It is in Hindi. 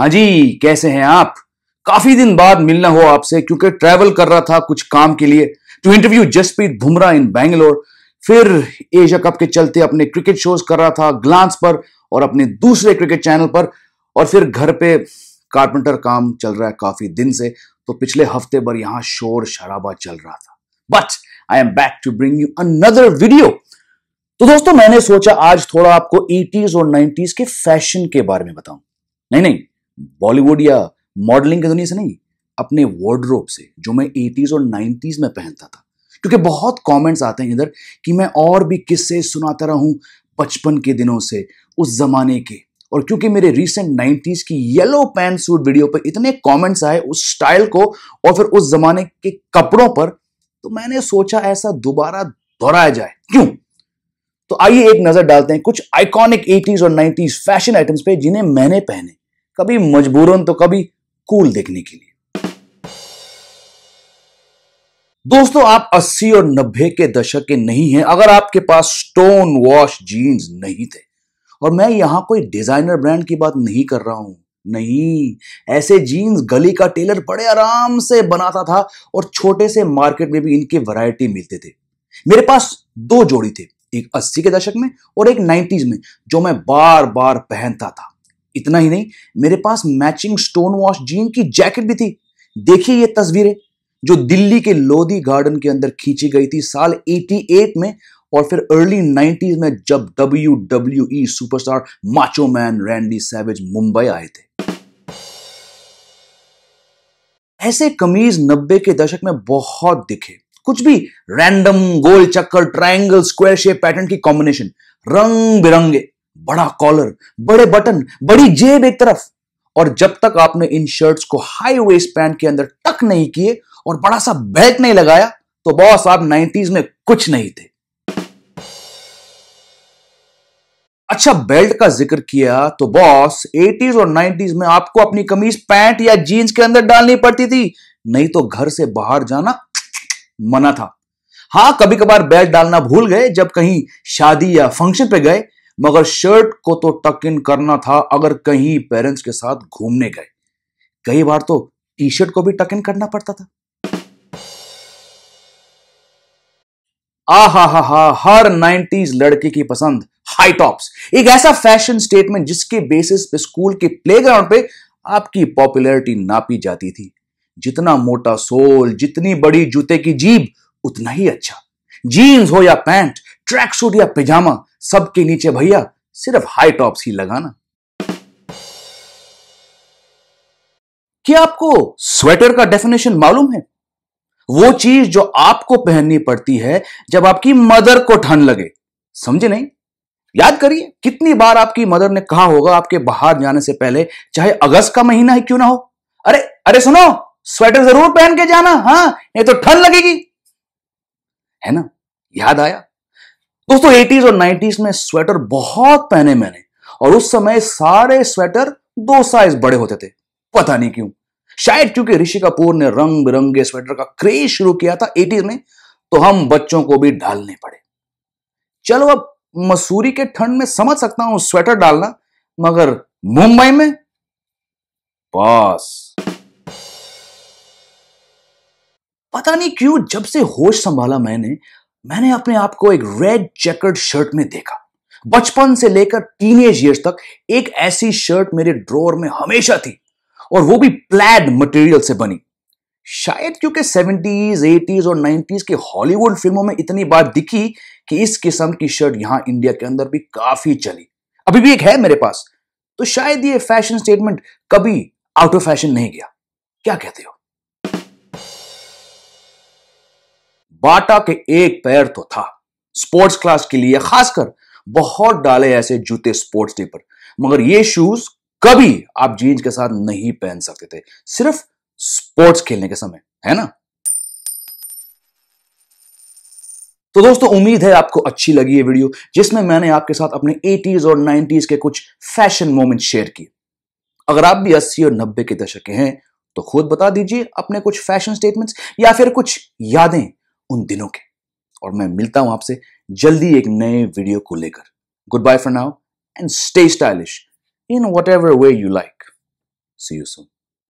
हाँ जी कैसे हैं आप काफी दिन बाद मिलना हो आपसे क्योंकि ट्रैवल कर रहा था कुछ काम के लिए to interview Jasprit Bumrah in Bangalore फिर एशिया कप के चलते अपने क्रिकेट शोज कर रहा था ग्लांस पर और अपने दूसरे क्रिकेट चैनल पर और फिर घर पे कारपेंटर काम चल रहा है काफी दिन से तो पिछले हफ्ते भर यहां शोर शराबा चल रहा था but I am back to bring you another video तो दोस्तों मैंने सोचा आज थोड़ा आपको एटीज और नाइनटीज के फैशन के बारे में बताऊं नहीं नहीं बॉलीवुड या मॉडलिंग की दुनिया से नहीं अपने वार्ड्रोब से जो मैं एटीज़ और नाइन्टीज़ में पहनता था क्योंकि बहुत कमेंट्स आते हैं इधर कि मैं और भी किस्से सुनाता रहूं बचपन के दिनों से उस ज़माने के और क्योंकि मेरे रिसेंट नाइन्टीज़ की येलो पैंट सूट वीडियो पर इतने कमेंट्स आए उस स्टाइल को और फिर उस ज़माने के कपड़ों पर तो मैंने सोचा ऐसा दोबारा दोहराया जाए क्यों तो आइए एक नज़र डालते हैं कुछ आइकॉनिक एटीज़ और नाइन्टीज़ फैशन आइटम्स पे जिन्हें मैंने पहने कभी मजबूरन तो कभी कूल देखने के लिए दोस्तों आप 80 और 90 के दशक के नहीं हैं अगर आपके पास स्टोन वॉश जीन्स नहीं थे और मैं यहां कोई डिजाइनर ब्रांड की बात नहीं कर रहा हूं नहीं ऐसे जीन्स गली का टेलर बड़े आराम से बनाता था और छोटे से मार्केट में भी इनके वैरायटी मिलते थे मेरे पास दो जोड़ी थे एक अस्सी के दशक में और एक नाइन्टीज में जो मैं बार बार पहनता था इतना ही नहीं मेरे पास मैचिंग स्टोन वॉश जीन की जैकेट भी थी देखिए ये तस्वीरें जो दिल्ली के लोधी गार्डन के अंदर खींची गई थी साल 88 में और फिर अर्ली 90s में जब W W superstar macho man Randy Savage Mumbai आए थे ऐसे कमीज नब्बे के दशक में बहुत दिखे कुछ भी रैंडम गोल चक्कर ट्रायंगल स्क्वायर शेप पैटर्न की कॉम्बिनेशन रंग बिरंगे बड़ा कॉलर बड़े बटन बड़ी जेब एक तरफ और जब तक आपने इन शर्ट्स को हाई वेस्ट पैंट के अंदर टक नहीं किए और बड़ा सा बेल्ट नहीं लगाया तो बॉस आप नाइनटीज में कुछ नहीं थे अच्छा बेल्ट का जिक्र किया तो बॉस एटीज और नाइनटीज में आपको अपनी कमीज पैंट या जीन्स के अंदर डालनी पड़ती थी नहीं तो घर से बाहर जाना मना था हाँ कभी कभार बेल्ट डालना भूल गए जब कहीं शादी या फंक्शन पे गए मगर शर्ट को तो टक इन करना था अगर कहीं पेरेंट्स के साथ घूमने गए कई बार तो टी शर्ट को भी टक इन करना पड़ता था आ हा हा हा हर नाइन्टीज लड़के की पसंद हाई टॉप्स एक ऐसा फैशन स्टेटमेंट जिसके बेसिस पे स्कूल के प्लेग्राउंड पे आपकी पॉपुलैरिटी नापी जाती थी जितना मोटा सोल जितनी बड़ी जूते की जीभ उतना ही अच्छा जीन्स हो या पैंट ट्रैक सूट या पिजामा सबके नीचे भैया सिर्फ हाई टॉप्स ही लगाना क्या आपको स्वेटर का डेफिनेशन मालूम है वो चीज जो आपको पहननी पड़ती है जब आपकी मदर को ठंड लगे समझे नहीं याद करिए कितनी बार आपकी मदर ने कहा होगा आपके बाहर जाने से पहले चाहे अगस्त का महीना ही क्यों ना हो अरे अरे सुनो स्वेटर जरूर पहन के जाना हाँ नहीं तो ठंड लगेगी है ना याद आया दोस्तों एटीज और नाइन्टीज में स्वेटर बहुत पहने मैंने और उस समय सारे स्वेटर दो साइज बड़े होते थे पता नहीं क्यों शायद क्योंकि ऋषि कपूर ने रंग बिरंगे स्वेटर का क्रेज शुरू किया था एटीज में तो हम बच्चों को भी डालने पड़े चलो अब मसूरी के ठंड में समझ सकता हूं स्वेटर डालना मगर मुंबई में पास पता नहीं क्यों जब से होश संभाला मैंने मैंने अपने आप को एक रेड चेकर्ड शर्ट में देखा बचपन से लेकर टीनेज ईयर्स तक एक ऐसी शर्ट मेरे ड्रॉर में हमेशा थी और वो भी प्लेड मटेरियल से बनी शायद क्योंकि 70s, 80s और 90s की हॉलीवुड फिल्मों में इतनी बार दिखी कि इस किस्म की शर्ट यहां इंडिया के अंदर भी काफी चली अभी भी एक है मेरे पास तो शायद ये फैशन स्टेटमेंट कभी आउट ऑफ फैशन नहीं गया क्या कहते हो बाटा के एक पैर तो था स्पोर्ट्स क्लास के लिए खासकर बहुत डाले ऐसे जूते स्पोर्ट्स डे पर मगर ये शूज कभी आप जींस के साथ नहीं पहन सकते थे सिर्फ स्पोर्ट्स खेलने के समय है ना तो दोस्तों उम्मीद है आपको अच्छी लगी ये वीडियो जिसमें मैंने आपके साथ अपने 80s और 90s के कुछ फैशन मोमेंट शेयर किए अगर आप भी 80 और 90 के दशक के हैं तो खुद बता दीजिए अपने कुछ फैशन स्टेटमेंट्स या फिर कुछ यादें उन दिनों के और मैं मिलता हूं आपसे जल्दी एक नए वीडियो को लेकर good bye for now and stay stylish in whatever way you like see you soon